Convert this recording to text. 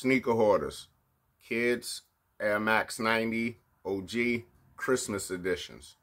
Sneaker Hoarders, Kids, Air Max 90, OG, Christmas editions.